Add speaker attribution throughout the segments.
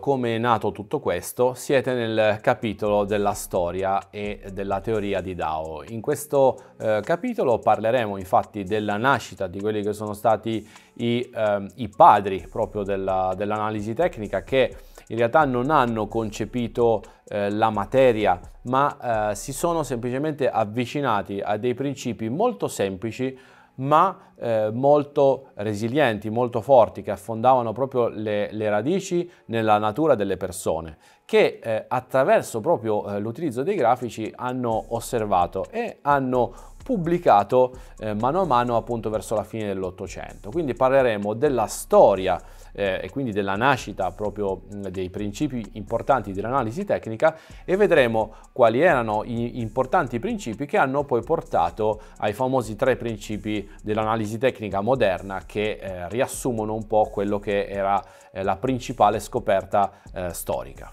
Speaker 1: come è nato tutto questo, siete nel capitolo della storia e della teoria di DAO. In questo eh, capitolo parleremo infatti della nascita di quelli che sono stati i, eh, i padri proprio della, dell'analisi tecnica che in realtà non hanno concepito eh, la materia ma eh, si sono semplicemente avvicinati a dei principi molto semplici ma eh, molto resilienti, molto forti, che affondavano proprio le, le radici nella natura delle persone, che eh, attraverso proprio eh, l'utilizzo dei grafici hanno osservato e hanno pubblicato eh, mano a mano appunto verso la fine dell'Ottocento. Quindi parleremo della storia eh, e quindi della nascita proprio mh, dei principi importanti dell'analisi tecnica e vedremo quali erano gli importanti principi che hanno poi portato ai famosi tre principi dell'analisi tecnica moderna che eh, riassumono un po' quello che era eh, la principale scoperta eh, storica.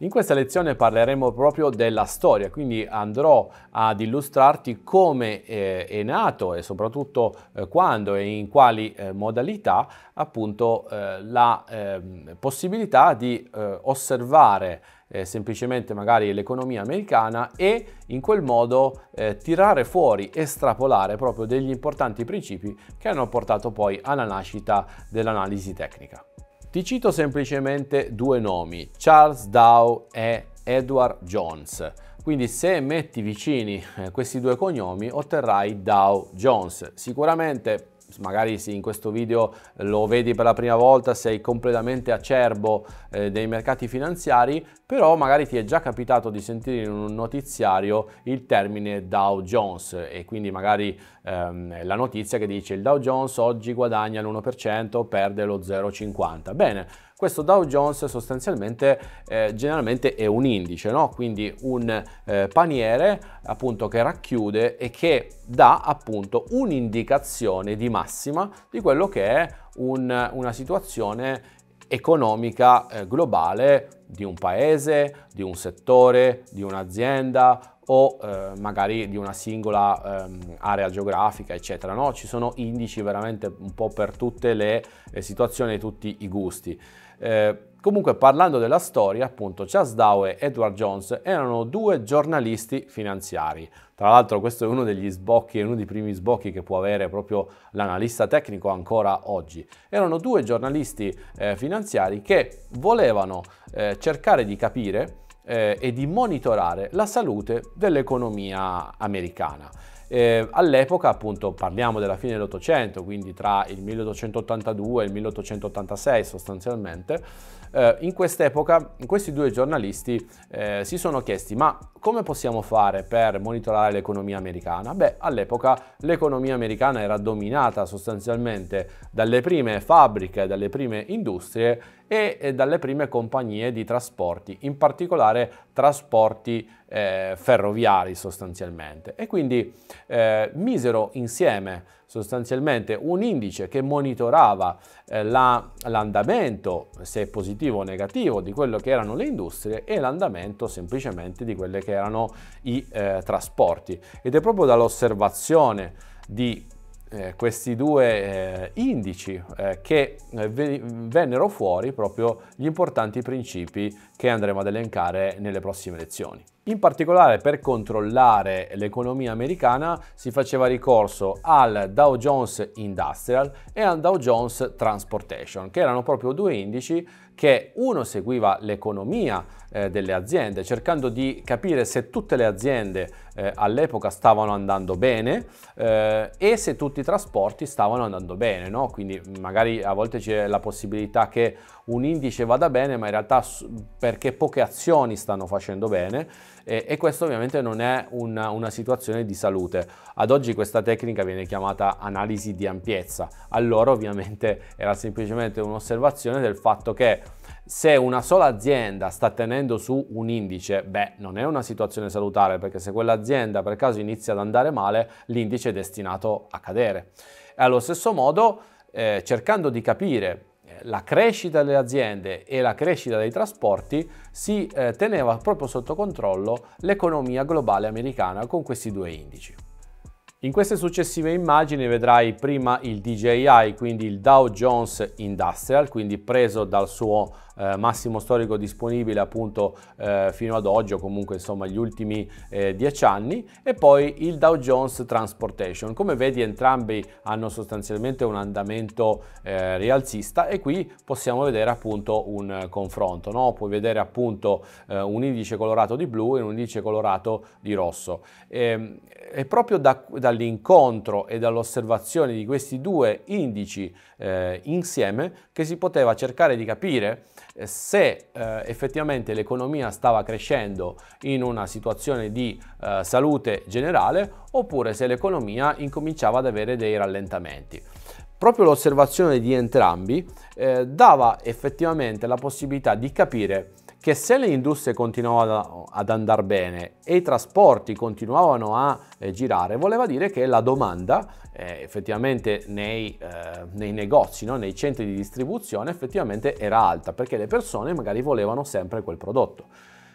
Speaker 1: In questa lezione parleremo proprio della storia, quindi andrò ad illustrarti come eh, è nato e soprattutto eh, quando e in quali eh, modalità appunto la ehm, possibilità di osservare semplicemente magari l'economia americana e in quel modo tirare fuori, estrapolare proprio degli importanti principi che hanno portato poi alla nascita dell'analisi tecnica. Ti cito semplicemente due nomi, Charles Dow e Edward Jones. Quindi se metti vicini eh, questi due cognomi otterrai Dow Jones. Sicuramente magari in questo video lo vedi per la prima volta, sei completamente acerbo eh, dei mercati finanziari, però magari ti è già capitato di sentire in un notiziario il termine Dow Jones e quindi magari ehm, la notizia che dice il Dow Jones oggi guadagna l'1%, perde lo 0,50. Bene, questo Dow Jones sostanzialmente eh, generalmente è un indice, no? quindi un eh, paniere appunto che racchiude e che dà appunto un'indicazione di massima di quello che è un, una situazione economica eh, globale di un paese, di un settore, di un'azienda o eh, magari di una singola eh, area geografica, eccetera. No? Ci sono indici veramente un po' per tutte le eh, situazioni e tutti i gusti. Eh, Comunque parlando della storia, appunto, Charles Dow e Edward Jones erano due giornalisti finanziari. Tra l'altro questo è uno degli sbocchi, uno dei primi sbocchi che può avere proprio l'analista tecnico ancora oggi. Erano due giornalisti eh, finanziari che volevano eh, cercare di capire eh, e di monitorare la salute dell'economia americana. Eh, all'epoca, appunto, parliamo della fine dell'Ottocento, quindi tra il 1882 e il 1886 sostanzialmente, eh, in quest'epoca questi due giornalisti eh, si sono chiesti ma come possiamo fare per monitorare l'economia americana? Beh, all'epoca l'economia americana era dominata sostanzialmente dalle prime fabbriche, dalle prime industrie e dalle prime compagnie di trasporti, in particolare trasporti eh, ferroviari sostanzialmente. E quindi eh, misero insieme sostanzialmente un indice che monitorava eh, la, l'andamento, se positivo o negativo, di quello che erano le industrie e l'andamento semplicemente di quelli che erano i eh, trasporti. Ed è proprio dall'osservazione di eh, questi due eh, indici eh, che eh, vennero fuori proprio gli importanti principi che andremo ad elencare nelle prossime lezioni. In particolare per controllare l'economia americana si faceva ricorso al Dow Jones Industrial e al Dow Jones Transportation, che erano proprio due indici che uno seguiva l'economia eh, delle aziende, cercando di capire se tutte le aziende eh, all'epoca stavano andando bene eh, e se tutti i trasporti stavano andando bene, no? quindi mm, magari a volte c'è la possibilità che un indice vada bene, ma in realtà perché poche azioni stanno facendo bene e, e questo ovviamente non è una, una, situazione di salute. Ad oggi questa tecnica viene chiamata analisi di ampiezza, allora ovviamente era semplicemente un'osservazione del fatto che se una sola azienda sta tenendo su un indice, beh, non è una situazione salutare perché se quell'azienda per caso inizia ad andare male, l'indice è destinato a cadere. E allo stesso modo, eh, cercando di capire eh, la crescita delle aziende e la crescita dei trasporti si eh, teneva proprio sotto controllo l'economia globale americana con questi due indici. In queste successive immagini vedrai prima il DJI, quindi il Dow Jones Industrial, quindi preso dal suo eh, massimo storico disponibile appunto eh, fino ad oggi o comunque insomma gli ultimi eh, dieci anni e poi il Dow Jones Transportation. Come vedi entrambi hanno sostanzialmente un andamento eh, rialzista e qui possiamo vedere appunto un confronto, no? puoi vedere appunto eh, un indice colorato di blu e un indice colorato di rosso. E, ehm, e proprio da, dall'incontro e dall'osservazione di questi due indici eh, insieme che si poteva cercare di capire se eh, effettivamente l'economia stava crescendo in una situazione di eh, salute generale oppure se l'economia incominciava ad avere dei rallentamenti. Proprio l'osservazione di entrambi eh, dava effettivamente la possibilità di capire che se le industrie continuavano ad andare bene e i trasporti continuavano a eh, girare, voleva dire che la domanda eh, effettivamente nei, eh, nei negozi, no? nei centri di distribuzione effettivamente era alta, perché le persone magari volevano sempre quel prodotto.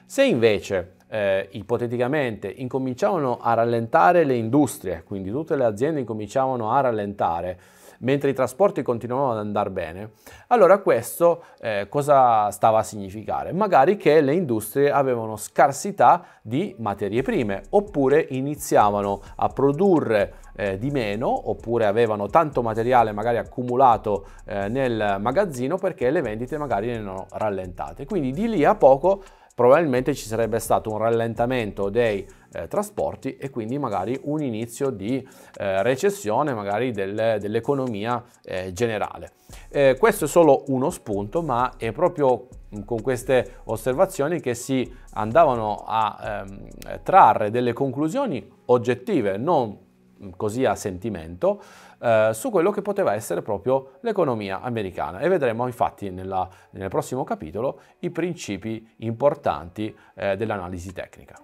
Speaker 1: Se invece eh, ipoteticamente incominciavano a rallentare le industrie, quindi tutte le aziende incominciavano a rallentare, mentre i trasporti continuavano ad andare bene, allora questo eh, cosa stava a significare? Magari che le industrie avevano scarsità di materie prime oppure iniziavano a produrre eh, di meno oppure avevano tanto materiale magari accumulato eh, nel magazzino perché le vendite magari erano rallentate. Quindi di lì a poco probabilmente ci sarebbe stato un rallentamento dei eh, trasporti e quindi magari un inizio di eh, recessione magari del, dell'economia eh, generale. Eh, questo è solo uno spunto, ma è proprio mm, con queste osservazioni che si andavano a ehm, trarre delle conclusioni oggettive, non mm, così a sentimento, eh, su quello che poteva essere proprio l'economia americana e vedremo infatti nella, nel prossimo capitolo i principi importanti eh, dell'analisi tecnica.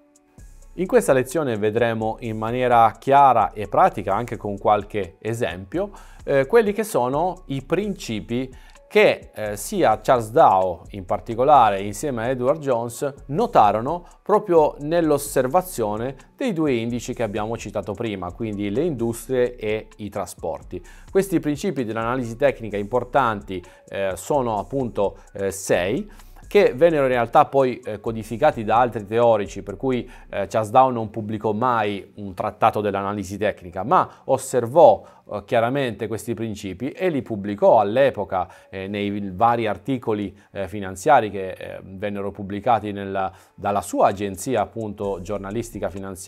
Speaker 1: In questa lezione vedremo in maniera chiara e pratica, anche con qualche esempio, eh, quelli che sono i principi che eh, sia Charles Dow in particolare insieme a Edward Jones notarono proprio nell'osservazione dei due indici che abbiamo citato prima, quindi le industrie e i trasporti. Questi principi dell'analisi tecnica importanti eh, sono appunto 6 eh, che vennero in realtà poi eh, codificati da altri teorici, per cui eh, Charles Dow non pubblicò mai un trattato dell'analisi tecnica, ma osservò eh, chiaramente questi principi e li pubblicò all'epoca eh, nei vari articoli eh, finanziari che eh, vennero pubblicati nel, dalla sua agenzia appunto giornalistica finanziaria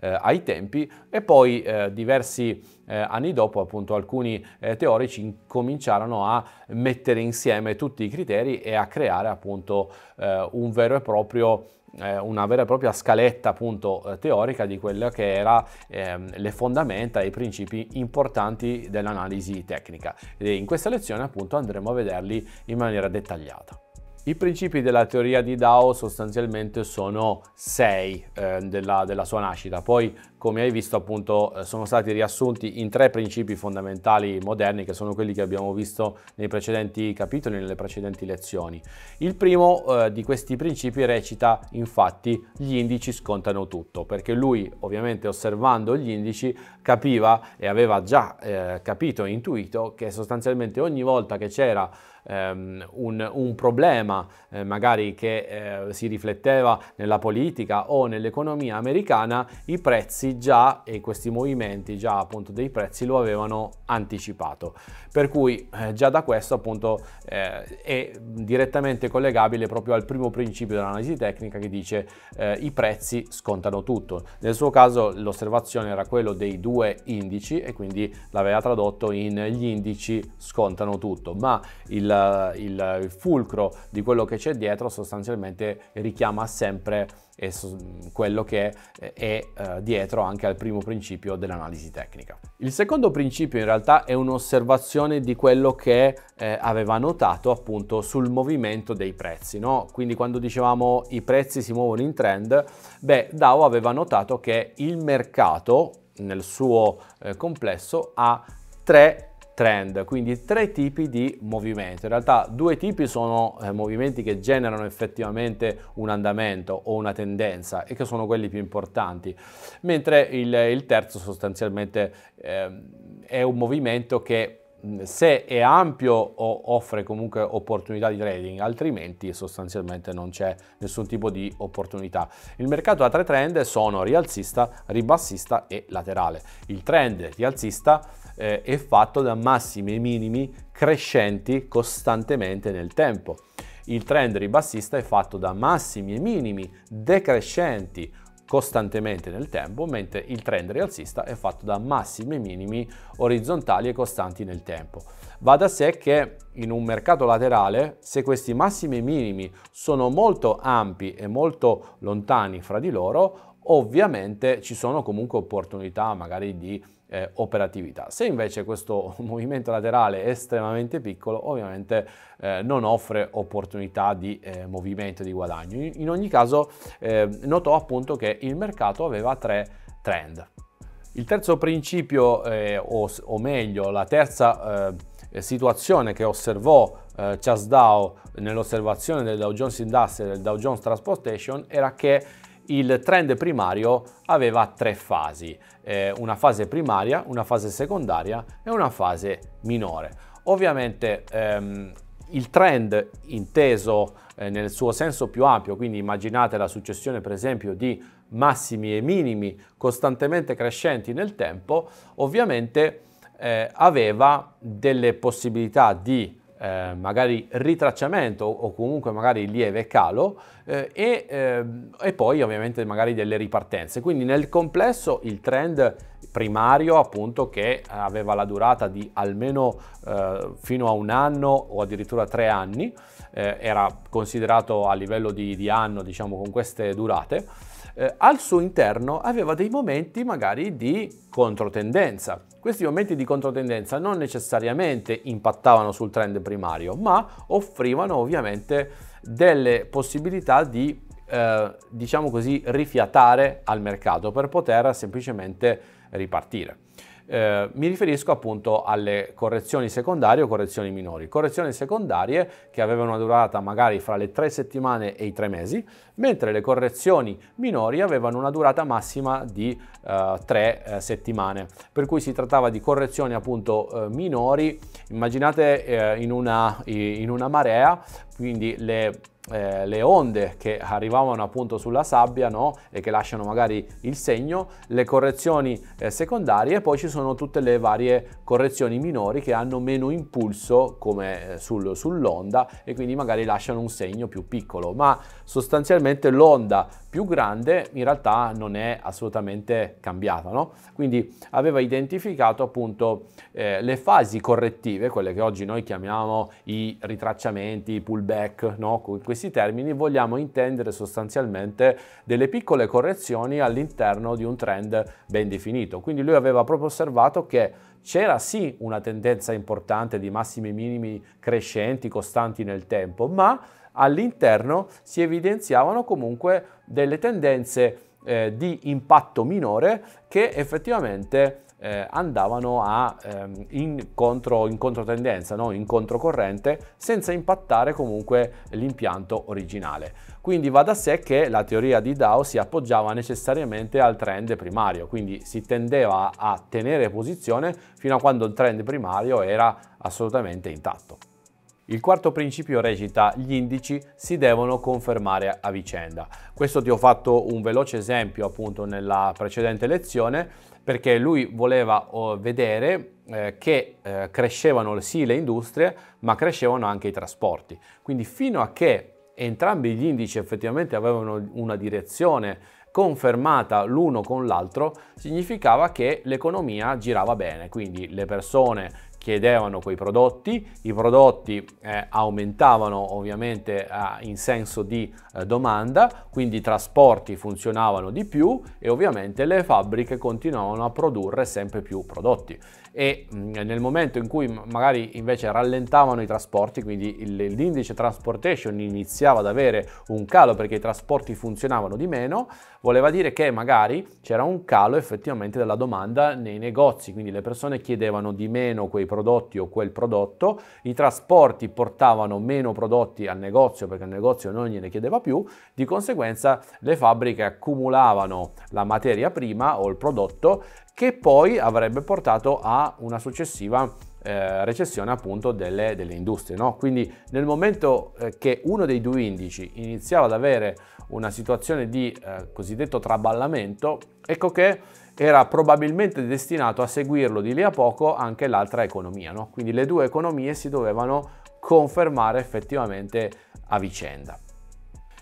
Speaker 1: ai tempi e poi diversi eh, anni dopo appunto alcuni eh, teorici cominciarono a mettere insieme tutti i criteri e a creare appunto eh, un vero e proprio eh, una vera e propria scaletta appunto eh, teorica di quelle che erano ehm, le fondamenta e i principi importanti dell'analisi tecnica. E in questa lezione appunto andremo a vederli in maniera dettagliata. I principi della teoria di DAO sostanzialmente sono sei eh, della, della, sua nascita, poi come hai visto appunto eh, sono stati riassunti in tre principi fondamentali moderni che sono quelli che abbiamo visto nei precedenti capitoli, nelle precedenti lezioni. Il primo eh, di questi principi recita infatti gli indici scontano tutto, perché lui ovviamente osservando gli indici capiva e aveva già eh, capito e intuito che sostanzialmente ogni volta che c'era ehm, un, un, problema eh, magari che eh, si rifletteva nella politica o nell'economia americana, i prezzi già e questi movimenti già appunto dei prezzi lo avevano anticipato. Per cui eh, già da questo appunto eh, è direttamente collegabile proprio al primo principio dell'analisi tecnica che dice eh, i prezzi scontano tutto. Nel suo caso l'osservazione era quello dei due indici e quindi l'aveva tradotto in gli indici scontano tutto, ma il il, il, fulcro di quello che c'è dietro sostanzialmente richiama sempre eh, quello che è eh, dietro anche al primo principio dell'analisi tecnica. Il secondo principio in realtà è un'osservazione di quello che eh, aveva notato appunto sul movimento dei prezzi, no? Quindi quando dicevamo i prezzi si muovono in trend, beh, Dow aveva notato che il mercato nel suo complesso ha tre trend, quindi tre tipi di movimento. In realtà due tipi sono eh, movimenti che generano effettivamente un andamento o una tendenza e che sono quelli più importanti, mentre il, il terzo sostanzialmente eh, è un movimento che se è ampio offre comunque opportunità di trading, altrimenti sostanzialmente non c'è nessun tipo di opportunità. Il mercato ha tre trend, sono rialzista, ribassista e laterale. Il trend rialzista eh, è fatto da massimi e minimi crescenti costantemente nel tempo. Il trend ribassista è fatto da massimi e minimi decrescenti costantemente nel tempo, mentre il trend rialzista è fatto da massimi e minimi orizzontali e costanti nel tempo. Va da sé che in un mercato laterale, se questi massimi e minimi sono molto ampi e molto lontani fra di loro, ovviamente ci sono comunque opportunità magari di eh, operatività. Se invece questo movimento laterale è estremamente piccolo, ovviamente eh, non offre opportunità di eh, movimento di guadagno. In, in ogni caso eh, notò appunto che il mercato aveva tre trend. Il terzo principio, eh, o, o, meglio, la terza eh, situazione che osservò eh, Charles Dow nell'osservazione del Dow Jones Industrial e del Dow Jones Transportation era che il trend primario aveva tre fasi, eh, una fase primaria, una fase secondaria e una fase minore. Ovviamente ehm, il trend inteso eh, nel suo senso più ampio, quindi immaginate la successione per esempio di massimi e minimi costantemente crescenti nel tempo, ovviamente eh, aveva delle possibilità di eh, magari ritracciamento o comunque magari lieve calo eh, e, eh, e, poi ovviamente magari delle ripartenze. Quindi nel complesso il trend primario appunto che aveva la durata di almeno eh, fino a un anno o addirittura tre anni eh, era considerato a livello di, di anno diciamo con queste durate. Eh, al suo interno aveva dei momenti magari di controtendenza. Questi momenti di controtendenza non necessariamente impattavano sul trend primario, ma offrivano ovviamente delle possibilità di, eh, diciamo così, rifiatare al mercato per poter semplicemente ripartire. Eh, mi riferisco appunto alle correzioni secondarie o correzioni minori. Correzioni secondarie che avevano una durata magari fra le tre settimane e i tre mesi, mentre le correzioni minori avevano una durata massima di eh, tre eh, settimane. Per cui si trattava di correzioni appunto eh, minori, immaginate eh, in una, in, una, marea, quindi le eh, le onde che arrivavano appunto sulla sabbia no? e che lasciano magari il segno, le correzioni eh, secondarie e poi ci sono tutte le varie correzioni minori che hanno meno impulso come eh, sul, sull'onda e quindi magari lasciano un segno più piccolo, ma sostanzialmente l'onda più grande in realtà non è assolutamente cambiata, no? Quindi aveva identificato appunto eh, le fasi correttive, quelle che oggi noi chiamiamo i ritracciamenti, i pullback, no? Con questi termini vogliamo intendere sostanzialmente delle piccole correzioni all'interno di un trend ben definito. Quindi lui aveva proprio osservato che c'era sì una tendenza importante di massimi e minimi crescenti, costanti nel tempo, ma all'interno si evidenziavano comunque delle tendenze eh, di impatto minore che effettivamente eh, andavano a, ehm, in, contro, in controtendenza, no? in controcorrente, senza impattare comunque l'impianto originale. Quindi va da sé che la teoria di DAO si appoggiava necessariamente al trend primario, quindi si tendeva a tenere posizione fino a quando il trend primario era assolutamente intatto. Il quarto principio recita gli indici si devono confermare a vicenda. Questo ti ho fatto un veloce esempio appunto nella precedente lezione perché lui voleva oh, vedere eh, che eh, crescevano sì le industrie ma crescevano anche i trasporti. Quindi fino a che entrambi gli indici effettivamente avevano una direzione confermata l'uno con l'altro significava che l'economia girava bene, quindi le persone chiedevano quei prodotti, i prodotti eh, aumentavano ovviamente eh, in senso di eh, domanda, quindi i trasporti funzionavano di più e ovviamente le fabbriche continuavano a produrre sempre più prodotti e mm, nel momento in cui magari invece rallentavano i trasporti, quindi l'indice transportation iniziava ad avere un calo perché i trasporti funzionavano di meno, voleva dire che magari c'era un calo effettivamente della domanda nei negozi, quindi le persone chiedevano di meno quei prodotti o quel prodotto, i trasporti portavano meno prodotti al negozio perché il negozio non gliene chiedeva più, di conseguenza le fabbriche accumulavano la materia prima o il prodotto che poi avrebbe portato a una successiva eh, recessione appunto delle, delle industrie. No? Quindi nel momento eh, che uno dei due indici iniziava ad avere una situazione di eh, cosiddetto traballamento, ecco che era probabilmente destinato a seguirlo di lì a poco anche l'altra economia. No? Quindi le due economie si dovevano confermare effettivamente a vicenda.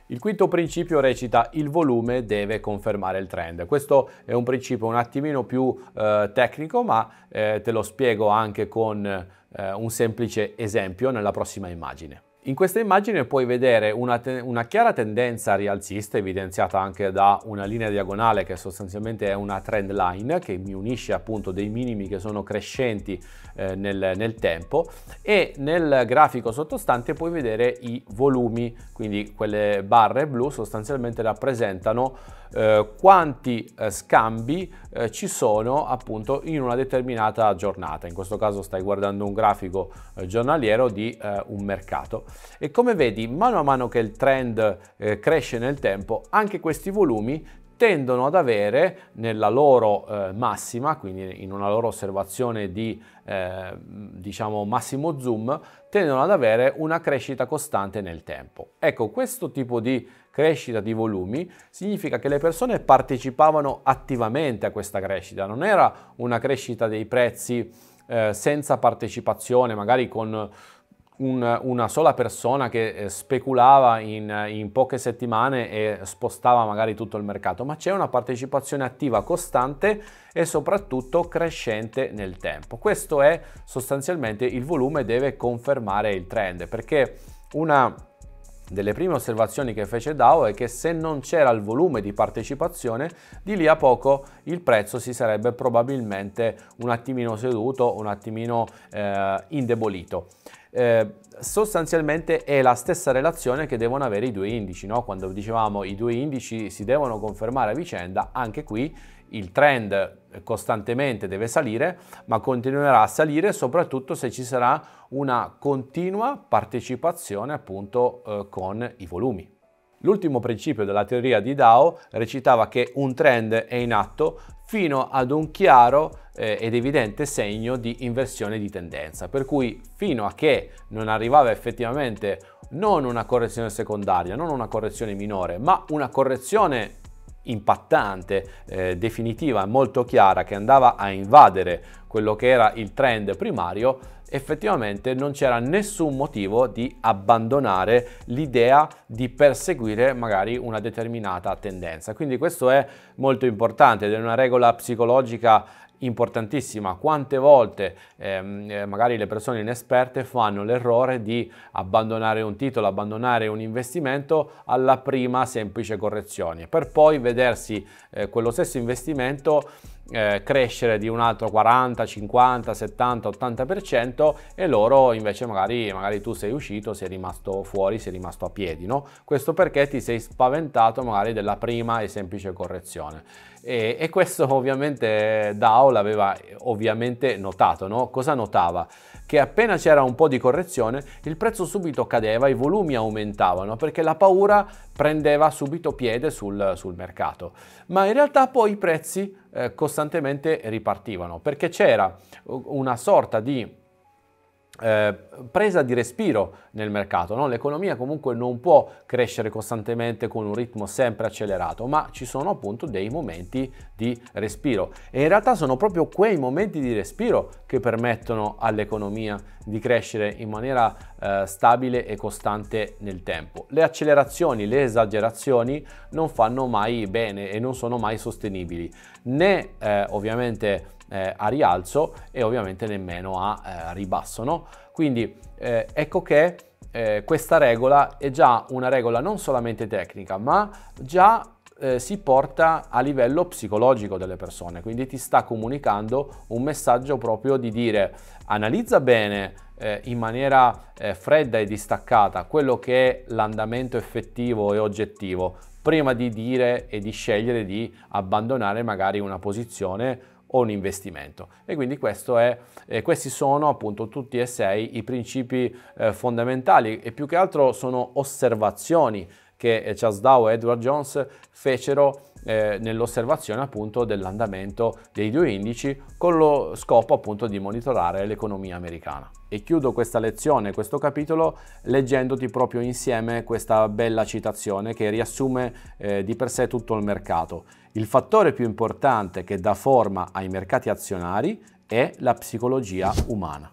Speaker 1: Il quinto principio recita il volume deve confermare il trend. Questo è un principio un attimino più eh, tecnico, ma eh, te lo spiego anche con eh, un semplice esempio nella prossima immagine. In questa immagine puoi vedere una, te- una, chiara tendenza rialzista evidenziata anche da una linea diagonale che sostanzialmente è una trend line che mi unisce appunto dei minimi che sono crescenti eh, nel, nel, tempo e nel grafico sottostante puoi vedere i volumi, quindi quelle barre blu sostanzialmente rappresentano eh, quanti eh, scambi eh, ci sono appunto in una determinata giornata. In questo caso stai guardando un grafico eh, giornaliero di eh, un mercato. E come vedi, mano a mano che il trend cresce nel tempo, anche questi volumi tendono ad avere nella loro eh, massima, quindi in una loro osservazione di eh, diciamo massimo zoom, tendono ad avere una crescita costante nel tempo. Ecco, questo tipo di crescita di volumi, significa che le persone partecipavano attivamente a questa crescita, non era una crescita dei prezzi eh, senza partecipazione, magari con un, una sola persona che eh, speculava in, in poche settimane e spostava magari tutto il mercato, ma c'è una partecipazione attiva costante e soprattutto crescente nel tempo. Questo è sostanzialmente il volume deve confermare il trend perché una delle prime osservazioni che fece DAO è che se non c'era il volume di partecipazione, di lì a poco il prezzo si sarebbe probabilmente un attimino seduto, un attimino eh, indebolito. Eh, sostanzialmente è la stessa relazione che devono avere i due indici, no? quando dicevamo i due indici si devono confermare a vicenda, anche qui il trend costantemente deve salire, ma continuerà a salire soprattutto se ci sarà una continua partecipazione appunto eh, con i volumi. L'ultimo principio della teoria di Dao recitava che un trend è in atto fino ad un chiaro eh, ed evidente segno di inversione di tendenza, per cui fino a che non arrivava effettivamente non una correzione secondaria, non una correzione minore, ma una correzione impattante, eh, definitiva, molto chiara, che andava a invadere quello che era il trend primario, effettivamente non c'era nessun motivo di abbandonare l'idea di perseguire magari una determinata tendenza. Quindi questo è molto importante ed è una regola psicologica importantissima. Quante volte ehm, eh, magari le persone inesperte fanno l'errore di abbandonare un titolo, abbandonare un investimento alla prima semplice correzione, per poi vedersi eh, quello stesso investimento eh, crescere di un altro 40, 50, 70, 80% e loro invece magari, magari, tu sei uscito, sei rimasto fuori, sei rimasto a piedi, no? Questo perché ti sei spaventato magari della prima e semplice correzione. E, e questo ovviamente DAO l'aveva eh, ovviamente notato, no? Cosa notava? che appena c'era un po' di correzione il prezzo subito cadeva, i volumi aumentavano perché la paura prendeva subito piede sul, sul mercato. Ma in realtà poi i prezzi eh, costantemente ripartivano perché c'era una sorta di eh, presa di respiro nel mercato. No? L'economia comunque non può crescere costantemente con un ritmo sempre accelerato, ma ci sono appunto dei momenti di respiro e in realtà sono proprio quei momenti di respiro che permettono all'economia di crescere in maniera eh, stabile e costante nel tempo. Le accelerazioni, le esagerazioni non fanno mai bene e non sono mai sostenibili, né eh, ovviamente eh, a rialzo e ovviamente nemmeno a eh, ribasso. No? Quindi eh, ecco che eh, questa regola è già una regola non solamente tecnica, ma già eh, si porta a livello psicologico delle persone, quindi ti sta comunicando un messaggio proprio di dire analizza bene eh, in maniera eh, fredda e distaccata quello che è l'andamento effettivo e oggettivo prima di dire e di scegliere di abbandonare magari una posizione o un investimento. E quindi è, eh, questi sono appunto tutti e sei i principi eh, fondamentali e più che altro sono osservazioni che eh, Charles Dow e Edward Jones fecero eh, nell'osservazione appunto dell'andamento dei due indici con lo scopo appunto di monitorare l'economia americana. E chiudo questa lezione, questo capitolo, leggendoti proprio insieme questa bella citazione che riassume eh, di per sé tutto il mercato. Il fattore più importante che dà forma ai mercati azionari è la psicologia umana.